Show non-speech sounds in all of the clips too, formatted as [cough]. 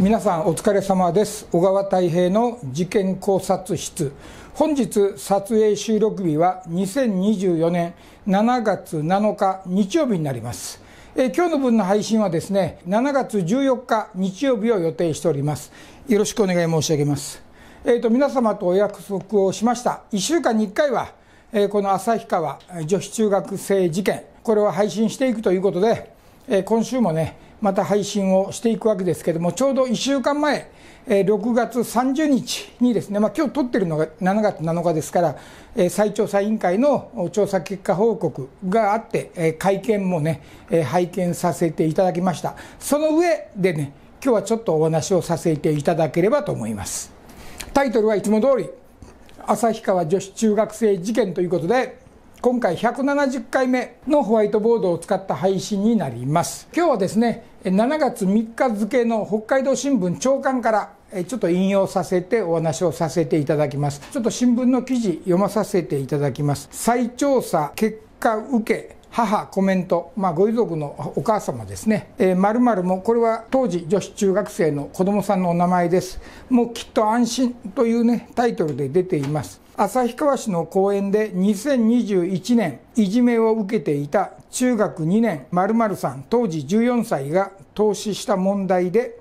皆さんお疲れ様です小川太平の事件考察室本日撮影収録日は2024年7月7日日曜日になりますえ今日の分の配信はですね7月14日日曜日を予定しておりますよろしくお願い申し上げますえっ、ー、と皆様とお約束をしました1週間に1回は、えこの旭川女子中学生事件これを配信していくということで、え今週もねまた配信をしていくわけですけども、ちょうど1週間前、え6月30日にですね、まあ、今日撮ってるのが7月7日ですから、え再調査委員会の調査結果報告があって、え会見もね、え拝見させていただきました。その上でね、今日はちょっとお話をさせていただければと思います。タイトルはいつも通り、旭川女子中学生事件ということで、今回170回目のホワイトボードを使った配信になります今日はですね7月3日付の北海道新聞長官からちょっと引用させてお話をさせていただきますちょっと新聞の記事読まさせていただきます再調査結果受け母コメント、まあ、ご遺族のお母様ですね、えー、〇〇もこれは当時女子中学生の子供さんのお名前ですもうきっと安心というねタイトルで出ています旭川市の公園で2021年いじめを受けていた中学2年〇〇さん当時14歳が投資した問題で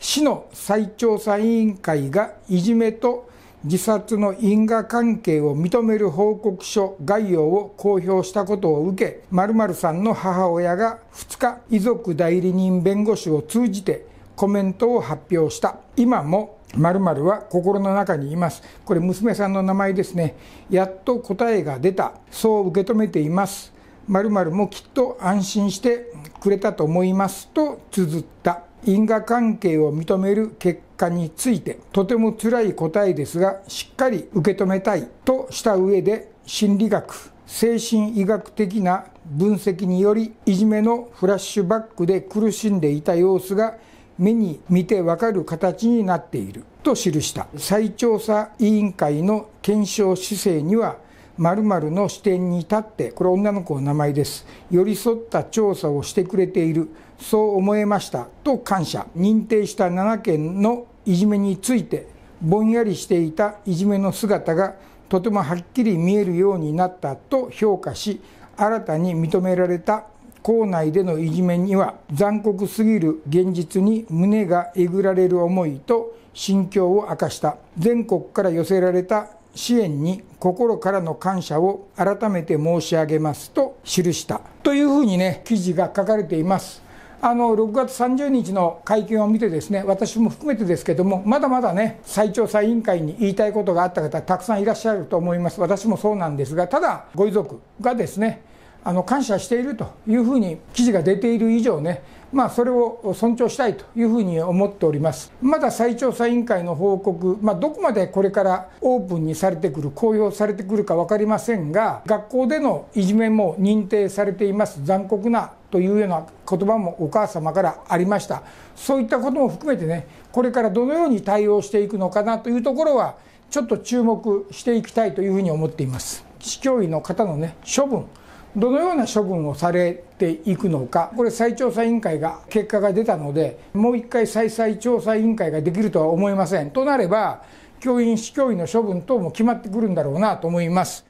市の再調査委員会がいじめと自殺の因果関係を認める報告書概要を公表したことを受け〇〇さんの母親が2日遺族代理人弁護士を通じてコメントを発表した今も〇〇は心の中にいます。これ娘さんの名前ですね。やっと答えが出た。そう受け止めています。〇〇もきっと安心してくれたと思いますと綴った。因果関係を認める結果について、とても辛い答えですが、しっかり受け止めたいとした上で、心理学、精神医学的な分析により、いじめのフラッシュバックで苦しんでいた様子が目に見てわかる形になっていると記した再調査委員会の検証姿勢にはまるの視点に立ってこれ女の子の名前です寄り添った調査をしてくれているそう思えましたと感謝認定した7件のいじめについてぼんやりしていたいじめの姿がとてもはっきり見えるようになったと評価し新たに認められた校内でのいじめには残酷すぎる現実に胸がえぐられる思いと心境を明かした全国から寄せられた支援に心からの感謝を改めて申し上げますと記したというふうにね記事が書かれていますあの6月30日の会見を見てですね私も含めてですけどもまだまだね再調査委員会に言いたいことがあった方たくさんいらっしゃると思います私もそうなんですがただご遺族がですねあの感謝しているというふうに記事が出ている以上ね、まあ、それを尊重したいというふうに思っております。まだ再調査委員会の報告、まあ、どこまでこれからオープンにされてくる、公表されてくるか分かりませんが、学校でのいじめも認定されています、残酷なというような言葉もお母様からありました。そういったことも含めてね、これからどのように対応していくのかなというところは、ちょっと注目していきたいというふうに思っています。市教委の方のね、処分どのような処分をされていくのか、これ、再調査委員会が結果が出たので、もう一回、再々調査委員会ができるとは思いません。となれば、教員、市教員の処分等も決まってくるんだろうなと思います。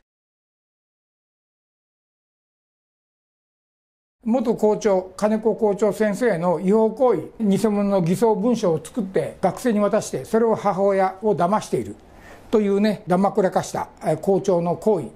元校長、金子校長先生の違法行為、偽物の偽装文書を作って学生に渡して、それを母親を騙しているというね、だまくらかした校長の行為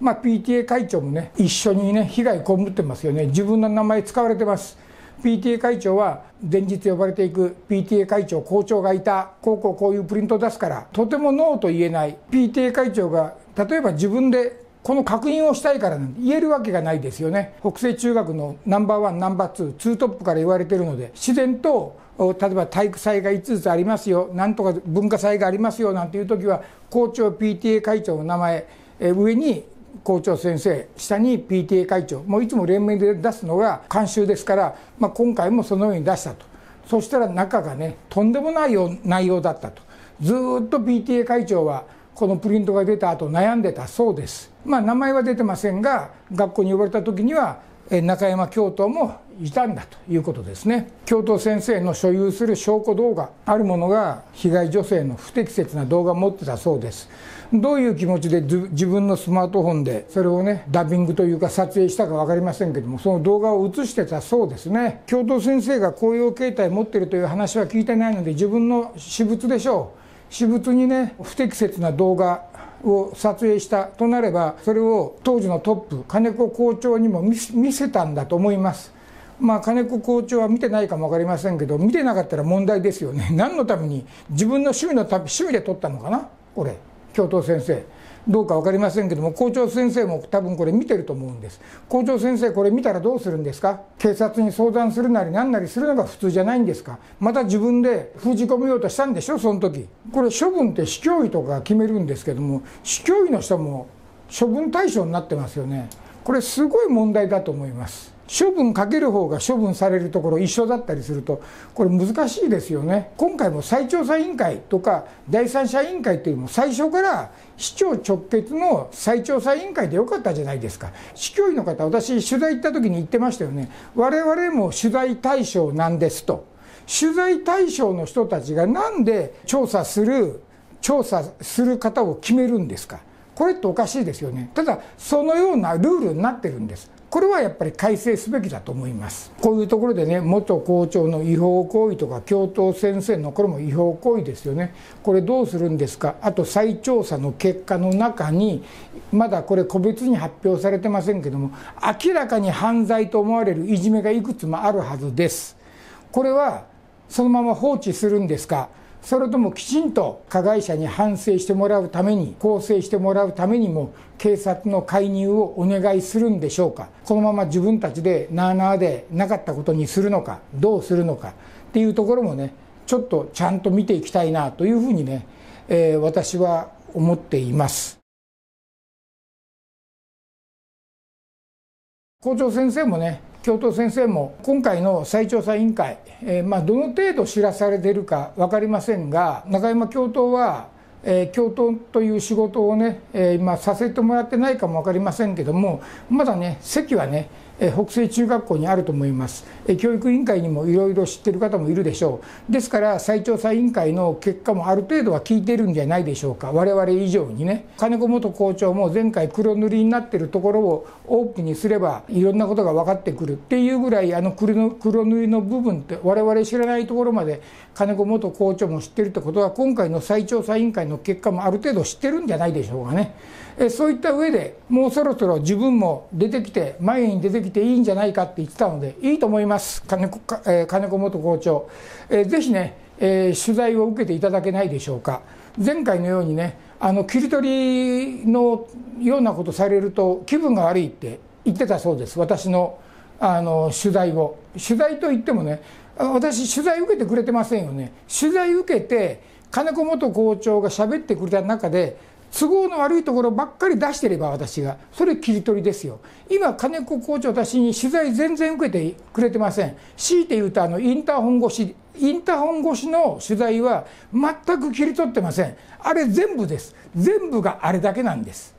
まあ、PTA 会長もね一緒にね被害被ってますよね自分の名前使われてます PTA 会長は前日呼ばれていく PTA 会長校長がいたこうこうこういうプリント出すからとてもノーと言えない PTA 会長が例えば自分でこの確認をしたいからなんて言えるわけがないですよね北西中学のナンバーワンナンバーツーツートップから言われてるので自然と例えば体育祭が5つありますよなんとか文化祭がありますよなんていう時は校長 PTA 会長の名前上に校長先生下に PTA 会長もういつも連名で出すのが慣習ですから、まあ、今回もそのように出したとそしたら中がねとんでもない内容だったとずっと PTA 会長はこのプリントが出た後悩んでたそうですまあ名前は出てませんが学校に呼ばれた時には中山教頭もいたんだということですね教頭先生の所有する証拠動画あるものが被害女性の不適切な動画を持ってたそうですどういう気持ちで自分のスマートフォンでそれをねダビングというか撮影したか分かりませんけどもその動画を映してたそうですね教頭先生が公用携帯持ってるという話は聞いてないので自分の私物でしょう私物にね不適切な動画を撮影したとなればそれを当時のトップ金子校長にも見せたんだと思いますまあ、金子校長は見てないかも分かりませんけど見てなかったら問題ですよね [laughs] 何のために自分の趣味のた趣味で取ったのかなこれ教頭先生どうか分かりませんけども校長先生も多分これ見てると思うんです校長先生これ見たらどうするんですか警察に相談するなり何なりするのが普通じゃないんですかまた自分で封じ込めようとしたんでしょその時これ処分って市教委とか決めるんですけども市教委の人も処分対象になってますよねこれすごい問題だと思います処分かける方が処分されるところ一緒だったりするとこれ難しいですよね今回も再調査委員会とか第三者委員会というのも最初から市長直結の再調査委員会でよかったじゃないですか市教委の方私取材行った時に言ってましたよね我々も取材対象なんですと取材対象の人たちがなんで調査する調査する方を決めるんですかこれっておかしいですよねただそのようなルールになってるんですこれはやっぱり改正すべきだと思いますこういうところでね元校長の違法行為とか教頭先生のこれも違法行為ですよねこれどうするんですかあと再調査の結果の中にまだこれ個別に発表されてませんけども明らかに犯罪と思われるいじめがいくつもあるはずですこれはそのまま放置するんですかそれともきちんと加害者に反省してもらうために、更生してもらうためにも、警察の介入をお願いするんでしょうか、このまま自分たちでなあなあでなかったことにするのか、どうするのかっていうところもね、ちょっとちゃんと見ていきたいなというふうにね、えー、私は思っています。校長先生もね教頭先生も今回の再調査委員会、えー、まあ、どの程度知らされているか分かりませんが中山教頭は、えー、教頭という仕事をね、えー、今させてもらってないかも分かりませんけどもまだね席はね北西中学校にあると思います教育委員会にもいろいろ知ってる方もいるでしょうですから再調査委員会の結果もある程度は聞いてるんじゃないでしょうか我々以上にね金子元校長も前回黒塗りになってるところをオープンにすればいろんなことが分かってくるっていうぐらいあの黒塗りの部分って我々知らないところまで金子元校長も知ってるってことは今回の再調査委員会の結果もある程度知ってるんじゃないでしょうかね。えそういった上でもうそろそろ自分も出てきて前に出てきていいんじゃないかって言ってたのでいいと思います金子,、えー、金子元校長、えぜひね、えー、取材を受けていただけないでしょうか前回のようにねあの切り取りのようなことされると気分が悪いって言ってたそうです私のあの取材を取材といってもね私取材受けてくれてませんよね取材受けて金子元校長が喋ってくれた中で都合の悪いところばっかり出してれば私がそれ切り取りですよ今金子校長私に取材全然受けてくれてません強いて言うとあのインターホン越しインターホン越しの取材は全く切り取ってませんあれ全部です全部があれだけなんです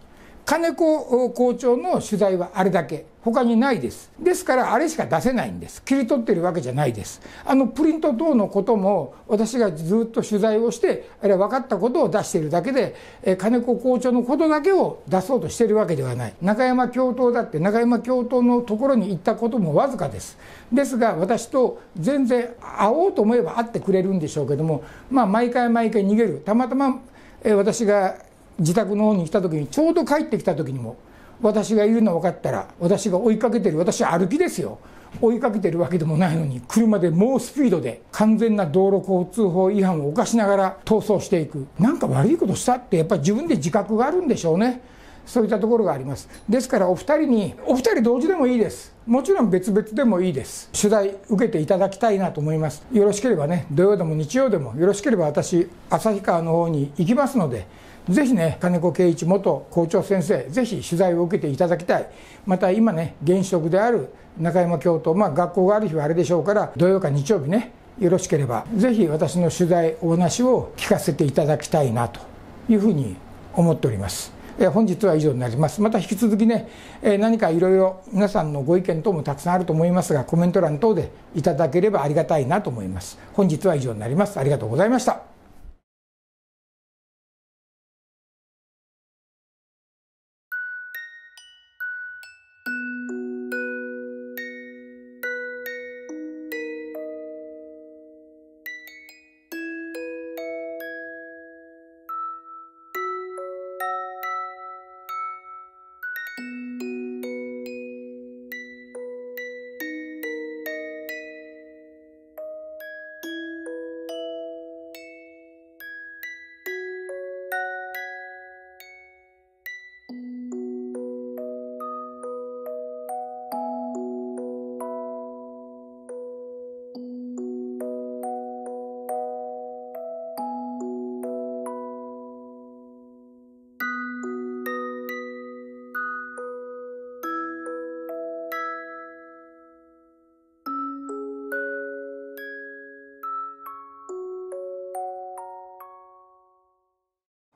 金子校長の取材はあれだけ他にないですですからあれしか出せないんです切り取ってるわけじゃないですあのプリント等のことも私がずっと取材をしてあれは分かったことを出しているだけで、え金子校長のことだけを出そうとしてるわけではない中山教頭だって中山教頭のところに行ったこともわずかですですが私と全然会おうと思えば会ってくれるんでしょうけどもまあ毎回毎回逃げるたまたま、え私が自宅の方に来た時にちょうど帰ってきた時にも私がいるの分かったら私が追いかけてる私歩きですよ追いかけてるわけでもないのに車で猛スピードで完全な道路交通法違反を犯しながら逃走していくなんか悪いことしたってやっぱり自分で自覚があるんでしょうねそういったところがありますですからお二人にお二人同時でもいいですもちろん別々でもいいです取材受けていただきたいなと思いますよろしければね土曜でも日曜でもよろしければ私旭川の方に行きますのでぜひね、金子圭一元校長先生、ぜひ取材を受けていただきたい、また今ね、現職である中山教頭、まあ、学校がある日はあれでしょうから、土曜か日曜日ね、よろしければ、ぜひ私の取材、お話を聞かせていただきたいなというふうに思っております。本日は以上になります。また引き続きね、何かいろいろ皆さんのご意見等もたくさんあると思いますが、コメント欄等でいただければありがたいなと思います。本日は以上になります。ありがとうございました。